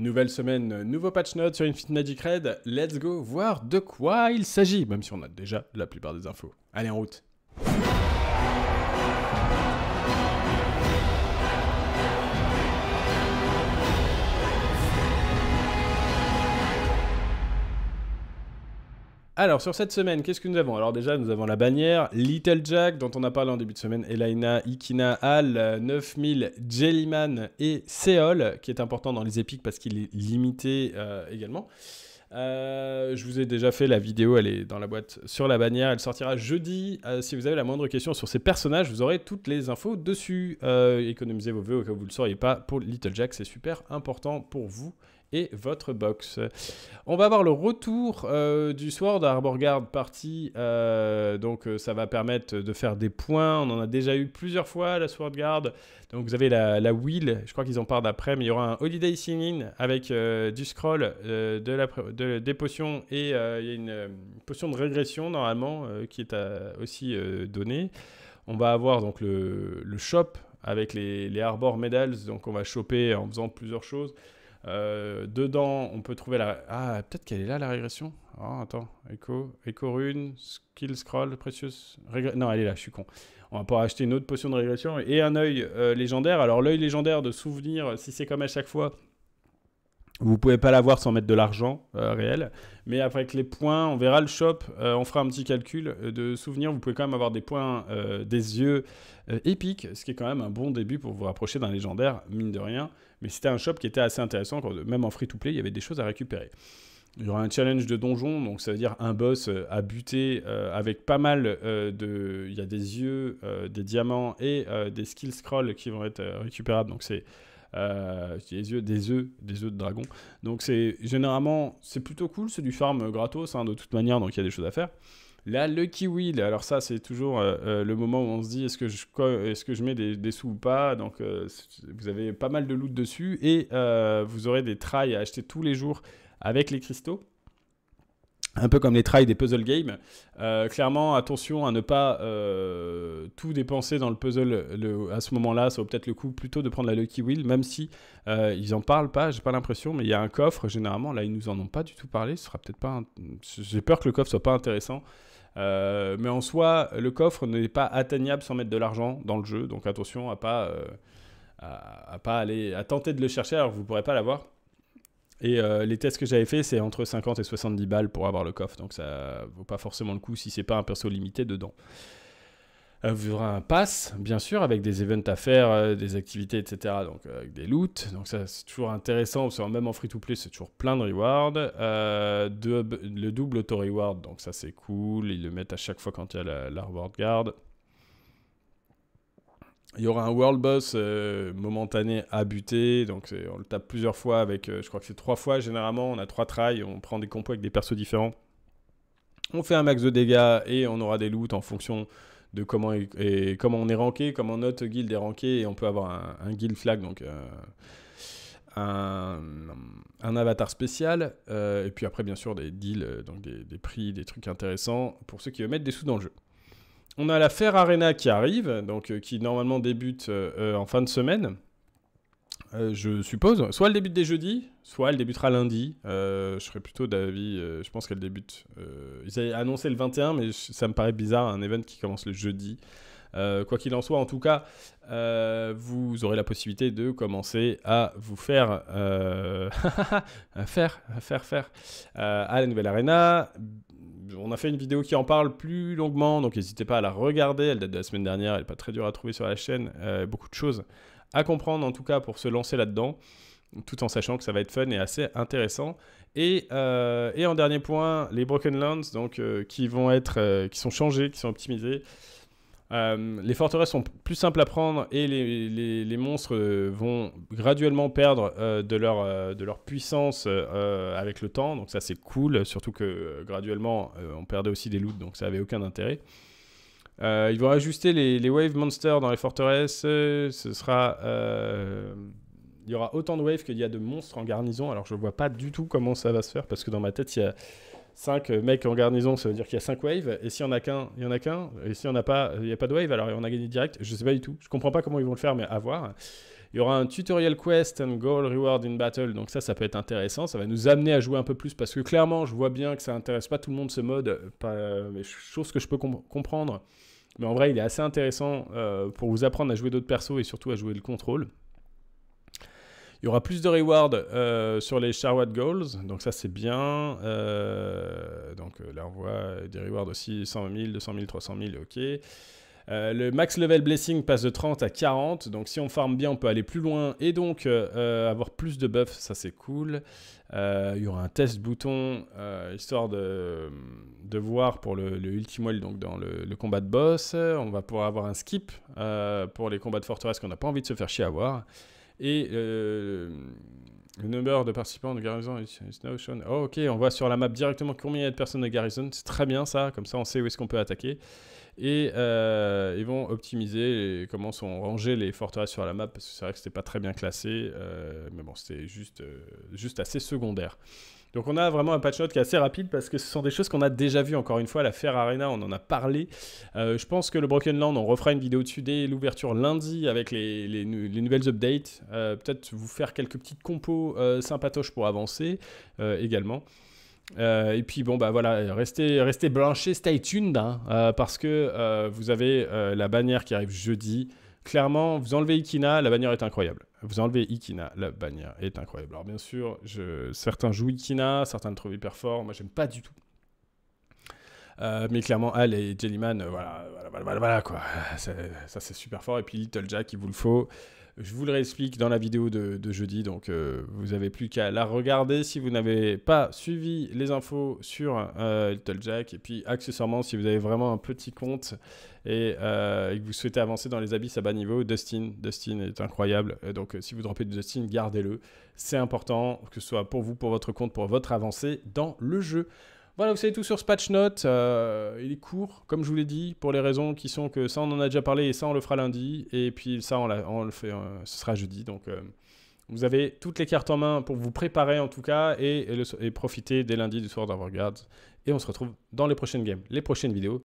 Nouvelle semaine, nouveau patch note sur Infinite Magic Red, let's go voir de quoi il s'agit, même si on a déjà la plupart des infos. Allez en route Alors, sur cette semaine, qu'est-ce que nous avons Alors, déjà, nous avons la bannière, Little Jack, dont on a parlé en début de semaine, Elaina, Ikina, Al, 9000, euh, Jellyman et Seol, qui est important dans les épiques parce qu'il est limité euh, également. Euh, je vous ai déjà fait la vidéo, elle est dans la boîte sur la bannière, elle sortira jeudi. si vous avez la moindre question sur ces personnages, vous aurez toutes les infos dessus. économisez vos vœux au cas où vous ne le sauriez pas pour Little Jack, c'est super important pour vous et votre box. On va avoir le retour euh, du Sword Arbor Guard partie, euh, donc euh, ça va permettre de faire des points. On en a déjà eu plusieurs fois la Sword Guard. Donc vous avez la, la wheel. Je crois qu'ils en parlent d'après Mais il y aura un Holiday Singing avec du scroll, de la, des potions et il y a une potion de régression normalement qui est aussi donnée. On va avoir donc le, le shop avec les, les Arbor Medals. Donc on va choper en faisant plusieurs choses. Euh, dedans, on peut trouver la... Ah, peut-être qu'elle est là, la régression Oh, attends, Echo, Echo Rune, Skill Scroll, précieuse Non, elle est là, je suis con. On va pouvoir acheter une autre potion de régression et un œil euh, légendaire. Alors, l'œil légendaire de souvenir, si c'est comme à chaque fois... Vous ne pouvez pas l'avoir sans mettre de l'argent euh, réel. Mais après, avec les points, on verra le shop. Euh, on fera un petit calcul euh, de souvenirs. Vous pouvez quand même avoir des points des yeux épiques, ce qui est quand même un bon début pour vous rapprocher d'un légendaire, mine de rien. Mais c'était un shop qui était assez intéressant. Même en free-to-play, il y avait des choses à récupérer. Il y aura un challenge de donjon, donc ça veut dire un boss à buter avec pas mal de... Il y a des yeux, des diamants et des skill scrolls qui vont être récupérables. Donc c'est des euh, œufs, des œufs, des œufs de dragon. Donc c'est généralement, c'est plutôt cool, c'est du farm euh, gratos hein, de toute manière, donc il y a des choses à faire. Là, le kiwi, alors ça, c'est toujours euh, le moment où on se dit est-ce que je, est que je mets des, des, sous ou pas Donc, vous avez pas mal de loot dessus et vous aurez des trails à acheter tous les jours avec les cristaux un peu comme les trails des puzzle games. Euh, clairement, attention à ne pas euh, tout dépenser dans le puzzle à ce moment-là. Ça vaut peut-être le coup plutôt de prendre la Lucky Wheel, même si euh, ils en parlent pas. J'ai pas l'impression, mais il y a un coffre. Généralement, là, ils nous en ont pas du tout parlé. Ce sera peut-être pas. J'ai peur que le coffre soit pas intéressant. mais en soi, le coffre n'est pas atteignable sans mettre de l'argent dans le jeu. Donc attention à pas à, pas aller à tenter de le chercher alors vous vous pourrez pas l'avoir. Et euh, les tests que j'avais fait, c'est entre 50 et 70 balles pour avoir le coffre. Donc ça vaut pas forcément le coup si c'est pas un perso limité dedans. Euh, vous aurez un pass, bien sûr, avec des events à faire, euh, des activités, etc. Donc avec des loots. Donc ça, c'est toujours intéressant. même en free-to-play, c'est toujours plein de rewards. le double auto-reward, donc ça, c'est cool. Ils le mettent à chaque fois quand il y a la reward guard. Il y aura un World Boss euh, momentané à buter, donc on le tape plusieurs fois avec, euh, je crois que c'est trois fois généralement, on a trois try, on prend des compos avec des persos différents. On fait un max de dégâts et on aura des loots en fonction de comment, et comment on est ranké, comment notre guild est ranké, et on peut avoir un, guild flag, donc euh, un, avatar spécial, et puis après bien sûr des deals, donc des prix, des trucs intéressants pour ceux qui veulent mettre des sous dans le jeu on a la Fer Arena qui arrive, donc euh, qui normalement débute euh, euh, en fin de semaine. je suppose, soit elle débute des jeudis, soit elle débutera lundi. je serais plutôt d'avis, je pense qu'elle débute. ils avaient annoncé le 21, mais ça me paraît bizarre, un event qui commence le jeudi. Euh, quoi qu'il en soit, en tout cas, euh, vous aurez la possibilité de commencer à vous faire euh, faire, à faire, faire à la nouvelle arena. On a fait une vidéo qui en parle plus longuement, donc n'hésitez pas à la regarder. Elle date de la semaine dernière, elle n'est pas très dure à trouver sur la chaîne. beaucoup de choses à comprendre en tout cas pour se lancer là-dedans tout en sachant que ça va être fun et assez intéressant. Et, en dernier point, les Broken Lands, donc, qui vont être, qui sont changés, qui sont optimisés. Euh, les forteresses sont plus simples à prendre et les, monstres euh, vont graduellement perdre euh, de, leur, de leur puissance avec le temps. Donc ça c'est cool, surtout que graduellement on perdait aussi des loots, donc ça avait aucun intérêt. ils vont ajuster les, wave monsters dans les forteresses. Ce sera, il y aura autant de waves qu'il y a de monstres en garnison. Alors je vois pas du tout comment ça va se faire parce que dans ma tête il y a 5 mecs en garnison, ça veut dire qu'il y a 5 waves. Et s'il y en a qu'un, il y en a qu'un. Et s'il n'y en a pas, il a pas de wave, alors on a gagné direct. Je sais pas du tout. Je comprends pas comment ils vont le faire, mais à voir. Il y aura un tutorial quest and goal reward in battle. Donc ça, ça peut être intéressant. Ça va nous amener à jouer un peu plus parce que clairement, je vois bien que ça intéresse pas tout le monde ce mode. Pas, mais chose que je peux comprendre. Mais en vrai, il est assez intéressant euh, pour vous apprendre à jouer d'autres persos et surtout à jouer le contrôle. Il y aura plus de rewards euh, sur les Shareward Goals, donc ça c'est bien. Euh, donc euh, là on voit des rewards aussi 120 000, 200 000, 300 000, ok. le max level blessing passe de 30 à 40, donc si on farm bien, on peut aller plus loin et donc avoir plus de buffs, ça c'est cool. Il y aura un test bouton, histoire de, voir pour le, le Ultimoil, donc dans le, le, combat de boss. On va pouvoir avoir un skip pour les combats de forteresse qu'on n'a pas envie de se faire chier à voir. Et euh, le number de participants de Garrison is Oh, ok, on voit sur la map directement combien il y a de personnes de Garrison. C'est très bien ça, comme ça on sait où est-ce qu'on peut attaquer et euh, ils vont optimiser comment sont rangées les forteresses sur la map parce que c'est vrai que c'était pas très bien classé, euh, mais bon, c'était juste, euh, juste assez secondaire. Donc on a vraiment un patch note qui est assez rapide parce que ce sont des choses qu'on a déjà vues. Encore une fois, la Fer Arena, on en a parlé. je pense que le Broken Land, on refera une vidéo dessus dès l'ouverture lundi avec les, les, les nouvelles updates. Peut-être vous faire quelques petites compos sympatoches pour avancer également. Euh, et puis bon, bah voilà, restez, restez stay tuned, hein, euh, parce que euh, vous avez la bannière qui arrive jeudi. Clairement, vous enlevez Ikina, la bannière est incroyable. Vous enlevez Ikina, la bannière est incroyable. Alors bien sûr, certains jouent Ikina, certains le trouvent hyper fort, moi j'aime pas du tout. Euh, mais clairement, elle et Jellyman, euh, voilà, voilà, voilà, voilà, quoi. Ça, c'est super fort. Et puis Little Jack, il vous le faut. Je vous le réexplique dans la vidéo de, de jeudi, donc euh, vous n'avez plus qu'à la regarder si vous n'avez pas suivi les infos sur Little Jack. Et puis accessoirement, si vous avez vraiment un petit compte et, que vous souhaitez avancer dans les abysses à bas niveau, Dustin, Dustin est incroyable. donc si vous droppez de Dustin, gardez-le. C'est important, que ce soit pour vous, pour votre compte, pour votre avancée dans le jeu. Voilà, vous savez tout sur ce patch note. Euh, il est court, comme je vous l'ai dit, pour les raisons qui sont que ça, on en a déjà parlé et ça, on le fera lundi. Et puis ça, on, on le fait, euh, ce sera jeudi. Donc, euh, vous avez toutes les cartes en main pour vous préparer en tout cas et, profiter dès lundi du soir d'avoir garde. Et on se retrouve dans les prochaines games, les prochaines vidéos.